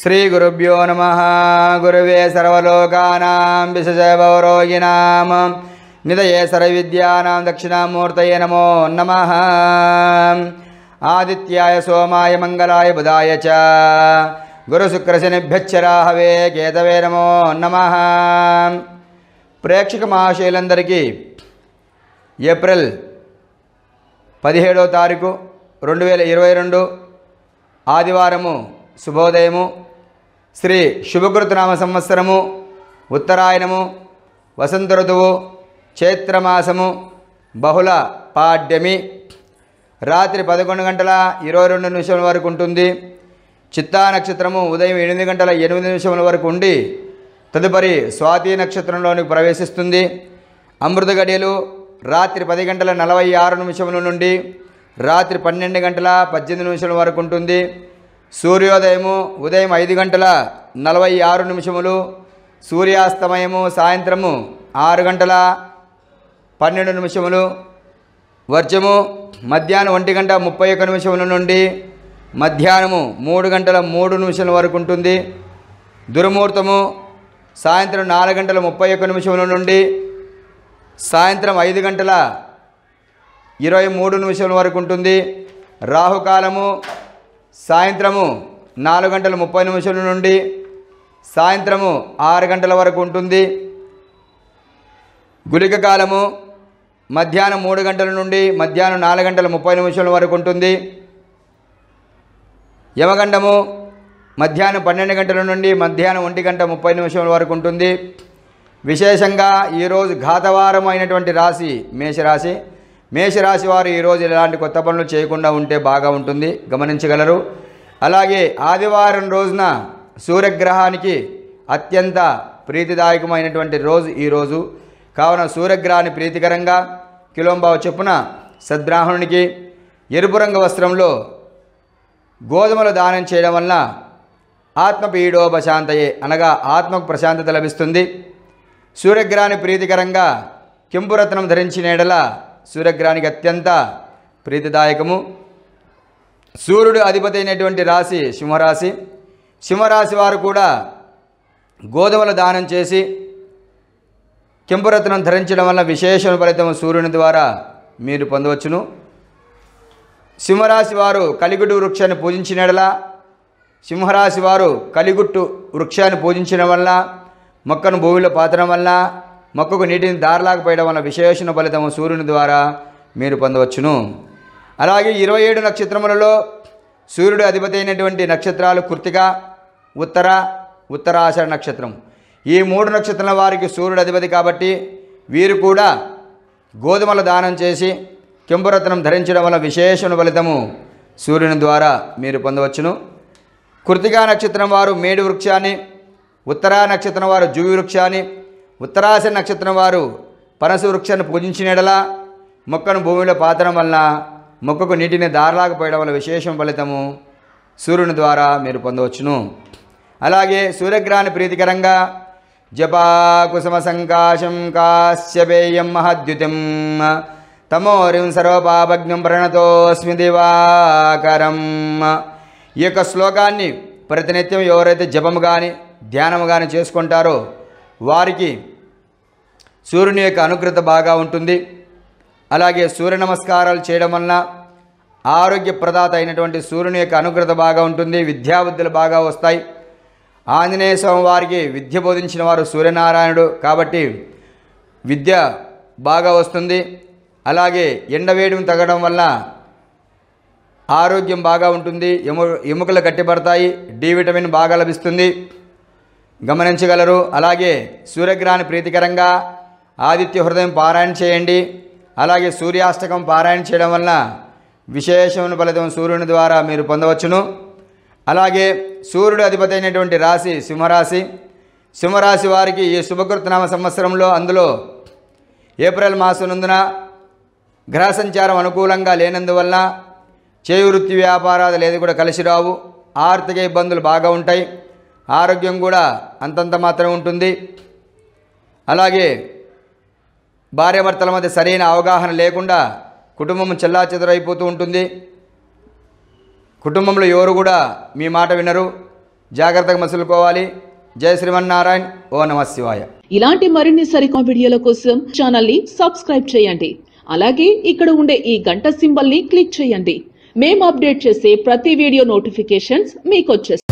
శ్రీ గురుభ్యో నమ గురువే సర్వోకానాం విశజభవరోగిణాం నిదయే సర్వవిద్యానాం దక్షిణామూర్తయే నమో నమ ఆదిత్యాయ సోమాయ మంగళాయ బుధాయ చ గురుశుక్రశనిభ్యచ్చరాహవే కేతవే నమో నమ ప్రేక్షక మహాశయులందరికీ ఏప్రిల్ పదిహేడో తారీఖు రెండు వేల ఇరవై రెండు ఆదివారము శుభోదయము శ్రీ శుభకృతనామ సంవత్సరము ఉత్తరాయణము వసంత ఋతువు చైత్రమాసము బహుళ పాడ్యమి రాత్రి పదకొండు గంటల ఇరవై రెండు నిమిషముల వరకు ఉంటుంది చిత్తా నక్షత్రము ఉదయం ఎనిమిది గంటల ఎనిమిది నిమిషముల వరకు ఉండి తదుపరి స్వాతి నక్షత్రంలోనికి ప్రవేశిస్తుంది అమృత గడియలు రాత్రి పది గంటల నలభై ఆరు నిమిషముల నుండి రాత్రి పన్నెండు గంటల పద్దెనిమిది నిమిషాల వరకు ఉంటుంది సూర్యోదయము ఉదయం ఐదు గంటల నలభై ఆరు నిమిషములు సూర్యాస్తమయము సాయంత్రము ఆరు గంటల పన్నెండు నిమిషములు వర్జము మధ్యాహ్నం ఒంటి గంట ముప్పై ఒక్క నిమిషముల నుండి మధ్యాహ్నము మూడు గంటల మూడు నిమిషముల వరకు ఉంటుంది దుర్ముహూర్తము సాయంత్రం నాలుగు గంటల ముప్పై ఒక్క నిమిషముల నుండి సాయంత్రం ఐదు గంటల ఇరవై మూడు నిమిషముల వరకు ఉంటుంది రాహుకాలము సాయంత్రము నాలుగు గంటల ముప్పై నిమిషాల నుండి సాయంత్రము ఆరు గంటల వరకు ఉంటుంది గుళిక కాలము మధ్యాహ్నం మూడు గంటల నుండి మధ్యాహ్నం నాలుగు గంటల ముప్పై నిమిషాల వరకు ఉంటుంది యమగండము మధ్యాహ్నం పన్నెండు గంటల నుండి మధ్యాహ్నం ఒంటి గంట ముప్పై నిమిషాల వరకు ఉంటుంది విశేషంగా ఈరోజు ఘాతవారం అయినటువంటి రాశి మేషరాశి మేషరాశి వారు ఈరోజు ఇలాంటి కొత్త పనులు చేయకుండా ఉంటే బాగా ఉంటుంది గమనించగలరు అలాగే ఆదివారం రోజున సూర్యగ్రహానికి అత్యంత ప్రీతిదాయకమైనటువంటి రోజు ఈరోజు కావున సూర్యగ్రహాన్ని ప్రీతికరంగా కిలోంబావ చొప్పున సద్బ్రాహ్మణునికి ఎరుపు రంగు వస్త్రంలో గోధుమలు దానం చేయడం వలన ఆత్మపీడోపశాంతయే అనగా ఆత్మకు ప్రశాంతత లభిస్తుంది సూర్యగ్రహాన్ని ప్రీతికరంగా కెంపురత్నం ధరించిన ఎడల సూర్యగ్రహానికి అత్యంత ప్రీతిదాయకము సూర్యుడు అధిపతి అయినటువంటి రాశి సింహరాశి సింహరాశి వారు కూడా గోధుమలు దానం చేసి కెంపురత్నం ధరించడం వల్ల విశేష ఫలితం సూర్యుని ద్వారా మీరు పొందవచ్చును సింహరాశి వారు కలిగుడు వృక్షాన్ని పూజించినడలా సింహరాశి వారు కలిగుట్టు వృక్షాన్ని పూజించడం వల్ల మొక్కను భూమిలో పాతడం వల్ల మొక్కకు నీటిని దారలాగపోయడం వల్ల విశేషణ ఫలితం సూర్యుని ద్వారా మీరు పొందవచ్చును అలాగే ఇరవై ఏడు నక్షత్రములలో సూర్యుడు అధిపతి అయినటువంటి నక్షత్రాలు కృతిక ఉత్తర ఉత్తరాషాఢ నక్షత్రం ఈ మూడు నక్షత్రాల వారికి సూర్యుడు అధిపతి కాబట్టి వీరు కూడా గోధుమల దానం చేసి కెంపురత్నం ధరించడం వల్ల విశేషణ ఫలితము సూర్యుని ద్వారా మీరు పొందవచ్చును కృతికా నక్షత్రం వారు మేడి వృక్షాన్ని ఉత్తరా నక్షత్రం వారు జువి వృక్షాన్ని ఉత్తరాశ నక్షత్రం వారు పనస వృక్షాన్ని పూజించినడలా మొక్కను భూమిలో పాతడం వలన మొక్కకు నీటిని దారలాకపోయడం వల్ల విశేషం ఫలితము సూర్యుని ద్వారా మీరు పొందవచ్చును అలాగే సూర్యగ్రహాన్ని ప్రీతికరంగా జపాకుసుమ సంకాశం కాశ్యపేయం మహద్యుతిం తమోరిం సర్వపాపజ్ఞం ప్రణతోస్మి దివాకరం ఈ యొక్క శ్లోకాన్ని ప్రతినిత్యం ఎవరైతే జపము కానీ ధ్యానము కానీ చేసుకుంటారో వారికి సూర్యుని యొక్క అనుగ్రత బాగా ఉంటుంది అలాగే సూర్య నమస్కారాలు చేయడం వలన ఆరోగ్య ప్రదాత అయినటువంటి సూర్యుని యొక్క అనుగ్రత బాగా ఉంటుంది విద్యాబుద్ధులు బాగా వస్తాయి ఆంజనేయ స్వామి వారికి విద్య బోధించిన వారు సూర్యనారాయణుడు కాబట్టి విద్య బాగా వస్తుంది అలాగే ఎండవేయడం తగ్గడం వల్ల ఆరోగ్యం బాగా ఉంటుంది ఎము ఎముకలు గట్టిపడతాయి డి విటమిన్ బాగా లభిస్తుంది గమనించగలరు అలాగే సూర్యగ్రహాన్ని ప్రీతికరంగా ఆదిత్య హృదయం పారాయణ చేయండి అలాగే సూర్యాష్టకం పారాయణ చేయడం వలన విశేషమైన ఫలితం సూర్యుని ద్వారా మీరు పొందవచ్చును అలాగే సూర్యుడు అధిపతి అయినటువంటి రాశి సింహరాశి సింహరాశి వారికి ఈ శుభకృతనామ సంవత్సరంలో అందులో ఏప్రిల్ మాసం నందున గ్రహ సంచారం అనుకూలంగా లేనందువల్ల చేయువృత్తి వ్యాపారాలు లేదు కూడా కలిసి రావు ఆర్థిక ఇబ్బందులు బాగా ఉంటాయి ఆరోగ్యం కూడా అంతంత మాత్రమే ఉంటుంది అలాగే భార్యాభర్తల మధ్య సరైన అవగాహన లేకుండా కుటుంబం చెల్లా చెదరైపోతూ ఉంటుంది కుటుంబంలో ఎవరు కూడా మీ మాట వినరు జాగ్రత్తగా మసులుకోవాలి జయ శ్రీమన్నారాయణ ఓ నమ శివాయ ఇలాంటి మరిన్ని సరికొత్త వీడియోల కోసం ఛానల్ ని సబ్స్క్రైబ్ చేయండి అలాగే ఇక్కడ ఉండే ఈ గంట సింబల్ ని క్లిక్ చేయండి మేము అప్డేట్ చేసే ప్రతి వీడియో నోటిఫికేషన్స్ మీకు